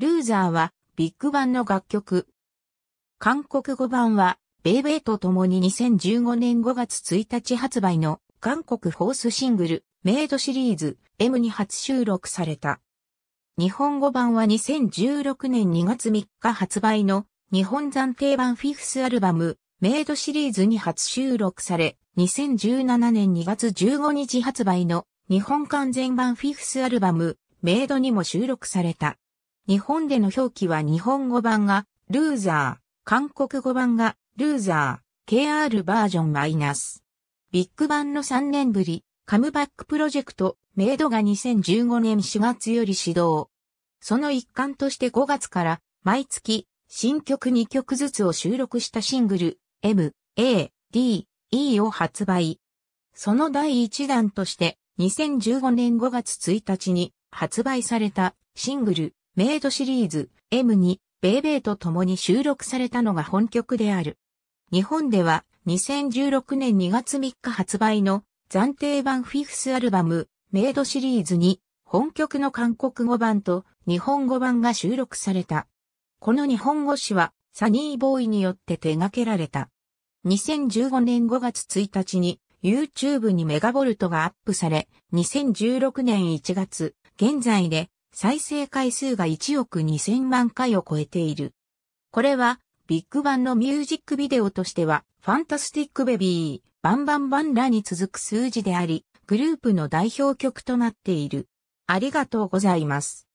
ルーザーはビッグバンの楽曲。韓国語版はベイベイと共に2015年5月1日発売の韓国フォースシングルメイドシリーズ M に初収録された。日本語版は2016年2月3日発売の日本暫定版フィフスアルバムメイドシリーズに初収録され、2017年2月15日発売の日本完全版フィフスアルバムメイドにも収録された。日本での表記は日本語版がルーザー、韓国語版がルーザー、KR バージョンマイナス。ビッグ版の3年ぶり、カムバックプロジェクト、メイドが2015年4月より始動。その一環として5月から、毎月、新曲2曲ずつを収録したシングル、M、A、D、E を発売。その第1弾として、2015年5月1日に発売されたシングル、メイドシリーズ M2 ベイベイと共に収録されたのが本曲である。日本では2016年2月3日発売の暫定版フィフスアルバムメイドシリーズに本曲の韓国語版と日本語版が収録された。この日本語詞はサニーボーイによって手掛けられた。2015年5月1日に YouTube にメガボルトがアップされ、2016年1月、現在で再生回数が1億2000万回を超えている。これは、ビッグバンのミュージックビデオとしては、ファンタスティックベビー、バンバンバンらに続く数字であり、グループの代表曲となっている。ありがとうございます。